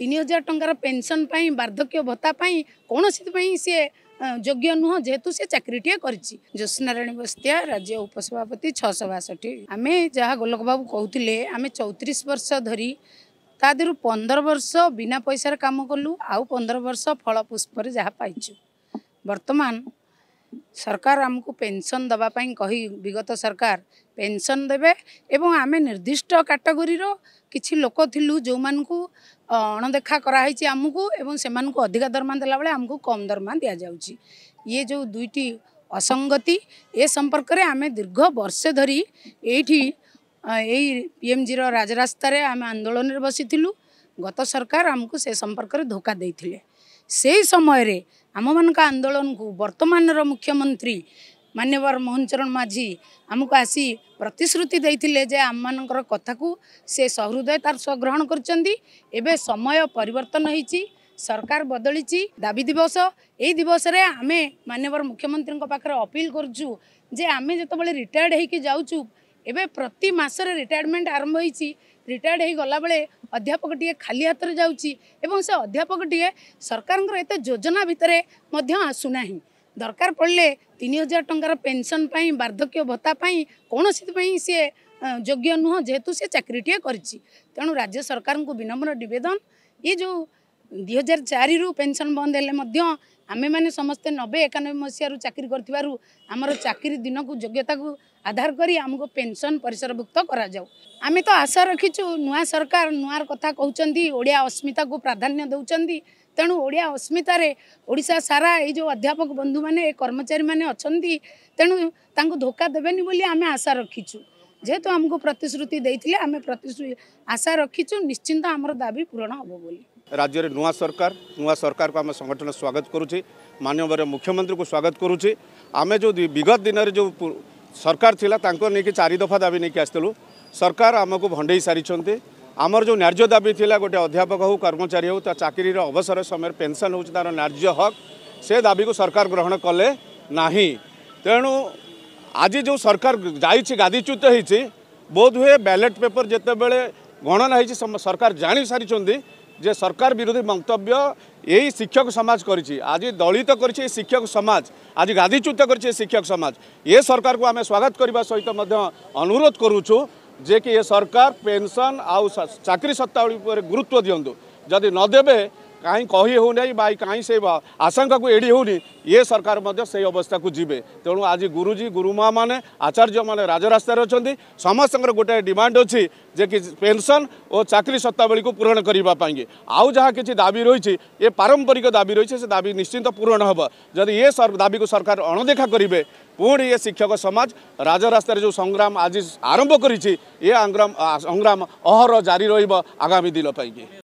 ତିନି ହଜାର ଟଙ୍କାର ପେନ୍ସନ୍ ପାଇଁ ବାର୍ଦ୍ଧକ୍ୟ ଭତ୍ତା ପାଇଁ କୌଣସି ପାଇଁ ସିଏ ଯୋଗ୍ୟ ନୁହଁ ଯେହେତୁ ସେ ଚାକିରିଟିଏ କରିଛି ଜ୍ୟୋତ୍ସନାରାୟଣ ବସ୍ତିଆ ରାଜ୍ୟ ଉପସଭାପତି ଛଅଶହ ବାଷଠି ଆମେ ଯାହା ଗୋଲକବାବୁ କହୁଥିଲେ ଆମେ ଚଉତିରିଶ ବର୍ଷ ଧରି ତା ଦେହରୁ ପନ୍ଦର ବର୍ଷ ବିନା ପଇସାରେ କାମ କଲୁ ଆଉ ପନ୍ଦର ବର୍ଷ ଫଳ ପୁଷ୍ପରେ ଯାହା ପାଇଛୁ ବର୍ତ୍ତମାନ ସରକାର ଆମକୁ ପେନ୍ସନ୍ ଦେବା ପାଇଁ କହି ବିଗତ ସରକାର ପେନ୍ସନ୍ ଦେବେ ଏବଂ ଆମେ ନିର୍ଦ୍ଦିଷ୍ଟ କାଟାଗୋରିର କିଛି ଲୋକ ଥିଲୁ ଯେଉଁମାନଙ୍କୁ ଅଣଦେଖା କରାହେଇଛି ଆମକୁ ଏବଂ ସେମାନଙ୍କୁ ଅଧିକା ଦରମା ଦେଲାବେଳେ ଆମକୁ କମ୍ ଦରମା ଦିଆଯାଉଛି ଇଏ ଯେଉଁ ଦୁଇଟି ଅସଙ୍ଗତି ଏ ସମ୍ପର୍କରେ ଆମେ ଦୀର୍ଘ ବର୍ଷେ ଧରି ଏଇଠି ଏଇ ପିଏମ୍ଜିର ରାଜରାସ୍ତାରେ ଆମେ ଆନ୍ଦୋଳନରେ ବସିଥିଲୁ ଗତ ସରକାର ଆମକୁ ସେ ସମ୍ପର୍କରେ ଧୋକା ଦେଇଥିଲେ ସେଇ ସମୟରେ ଆମମାନଙ୍କ ଆନ୍ଦୋଳନକୁ ବର୍ତ୍ତମାନର ମୁଖ୍ୟମନ୍ତ୍ରୀ ମାନ୍ୟବର ମୋହନ ଚରଣ ମାଝି ଆମକୁ ଆସି ପ୍ରତିଶ୍ରୁତି ଦେଇଥିଲେ ଯେ ଆମମାନଙ୍କର କଥାକୁ ସେ ସହୃଦୟ ତାର ସହ ଗ୍ରହଣ କରିଛନ୍ତି ଏବେ ସମୟ ପରିବର୍ତ୍ତନ ହୋଇଛି ସରକାର ବଦଳିଛି ଦାବି ଦିବସ ଏହି ଦିବସରେ ଆମେ ମାନ୍ୟବର ମୁଖ୍ୟମନ୍ତ୍ରୀଙ୍କ ପାଖରେ ଅପିଲ କରୁଛୁ ଯେ ଆମେ ଯେତେବେଳେ ରିଟାୟାର୍ଡ଼ ହୋଇକି ଯାଉଛୁ ଏବେ ପ୍ରତି ମାସରେ ରିଟାୟାର୍ଡ଼ମେଣ୍ଟ ଆରମ୍ଭ ହୋଇଛି ରିଟାୟାର୍ଡ଼ ହୋଇଗଲା ବେଳେ ଅଧ୍ୟାପକ ଟିକିଏ ଖାଲି ହାତରେ ଯାଉଛି ଏବଂ ସେ ଅଧ୍ୟାପକ ଟିକିଏ ସରକାରଙ୍କର ଏତେ ଯୋଜନା ଭିତରେ ମଧ୍ୟ ଆସୁନାହିଁ ଦରକାର ପଡ଼ିଲେ ତିନି ହଜାର ଟଙ୍କାର ପେନ୍ସନ୍ ପାଇଁ ବାର୍ଦ୍ଧକ୍ୟ ଭତ୍ତା ପାଇଁ କୌଣସି ପାଇଁ ସିଏ ଯୋଗ୍ୟ ନୁହଁ ଯେହେତୁ ସିଏ ଚାକିରିଟିଏ କରିଛି ତେଣୁ ରାଜ୍ୟ ସରକାରଙ୍କୁ ବିନମ୍ର ନିବେଦନ ଇଏ ଯେଉଁ ଦୁଇ ହଜାର ଚାରିରୁ ପେନ୍ସନ୍ ବନ୍ଦ ହେଲେ ମଧ୍ୟ ଆମେମାନେ ସମସ୍ତେ ନବେ ଏକାନବେ ମସିହାରୁ ଚାକିରି କରିଥିବାରୁ ଆମର ଚାକିରି ଦିନକୁ ଯୋଗ୍ୟତାକୁ आधार कर पेनसन परसभुक्त करें तो आशा रखीचु नुआ सरकार नुआर कथा कहते ओडिया अस्मिता को प्राधान्य दूसरी तेणु ओडिया अस्मित ओडा सारा ये अध्यापक बंधु मैंने कर्मचारी मैंने अच्छा तेणु तुम धोखा देवे आम आशा रखीचु जेहेतु तो आमको प्रतिश्रुति आम प्रतिश्रुति आशा रखीचु निश्चिंत आम दाबी पूरण हम बोली राज्य में नुआ सरकार नुआ सरकार को आम संगठन स्वागत करुच्छे मानवर मुख्यमंत्री को स्वागत करुच्छे आम जो विगत दिन में जो ସରକାର ଥିଲା ତାଙ୍କ ନେଇକି ଚାରି ଦଫା ଦାବି ନେଇକି ଆସିଥିଲୁ ସରକାର ଆମକୁ ଭଣ୍ଡେଇ ସାରିଛନ୍ତି ଆମର ଯେଉଁ ନ୍ୟାର୍ଯ୍ୟ ଦାବି ଥିଲା ଗୋଟେ ଅଧ୍ୟାପକ ହେଉ କର୍ମଚାରୀ ହେଉ ତା ଚାକିରିର ଅବସର ସମୟରେ ପେନ୍ସନ୍ ହେଉଛି ତା'ର ନ୍ୟାର୍ଯ୍ୟ ହକ୍ ସେ ଦାବିକୁ ସରକାର ଗ୍ରହଣ କଲେ ନାହିଁ ତେଣୁ ଆଜି ଯେଉଁ ସରକାର ଯାଇଛି ଗାଦିଚ୍ୟୁତ ହେଇଛି ବୋଧହୁଏ ବ୍ୟାଲେଟ୍ ପେପର ଯେତେବେଳେ ଗଣନା ହେଇଛି ସରକାର ଜାଣିସାରିଛନ୍ତି যে সরকার বিরোধী মন্তব্য এই শিক্ষক সমাজ করেছি আজ দলিত করেছে এই শিক্ষক সমাজ আজ গাদিচ্যুত করেছে এই শিক্ষক সমাজ এ সরকারকে আমি স্বাগত করা সহ অনুরোধ করুছু যে কি এ সরকার পেনশন আউ চাকরি সত্তাবলী উপরে গুরুত্ব দিও যদি নদেবে କାହିଁ କହି ହେଉନାହିଁ ବା କାହିଁ ସେ ଆଶଙ୍କାକୁ ଏଡ଼ି ହେଉନି ଏ ସରକାର ମଧ୍ୟ ସେହି ଅବସ୍ଥାକୁ ଯିବେ ତେଣୁ ଆଜି ଗୁରୁଜୀ ଗୁରୁମାମାନେ ଆଚାର୍ଯ୍ୟମାନେ ରାଜରାସ୍ତାରେ ଅଛନ୍ତି ସମସ୍ତଙ୍କର ଗୋଟାଏ ଡିମାଣ୍ଡ ଅଛି ଯେ କି ପେନ୍ସନ୍ ଓ ଚାକିରି ସତ୍ତାବଳୀକୁ ପୂରଣ କରିବା ପାଇଁକି ଆଉ ଯାହା କିଛି ଦାବି ରହିଛି ଏ ପାରମ୍ପରିକ ଦାବି ରହିଛି ସେ ଦାବି ନିଶ୍ଚିନ୍ତ ପୂରଣ ହେବ ଯଦି ଏ ଦାବିକୁ ସରକାର ଅଣଦେଖା କରିବେ ପୁଣି ଏ ଶିକ୍ଷକ ସମାଜ ରାଜରାସ୍ତାରେ ଯେଉଁ ସଂଗ୍ରାମ ଆଜି ଆରମ୍ଭ କରିଛି ଏ ସଂଗ୍ରାମ ଅହର ଜାରି ରହିବ ଆଗାମୀ ଦିନ ପାଇଁକି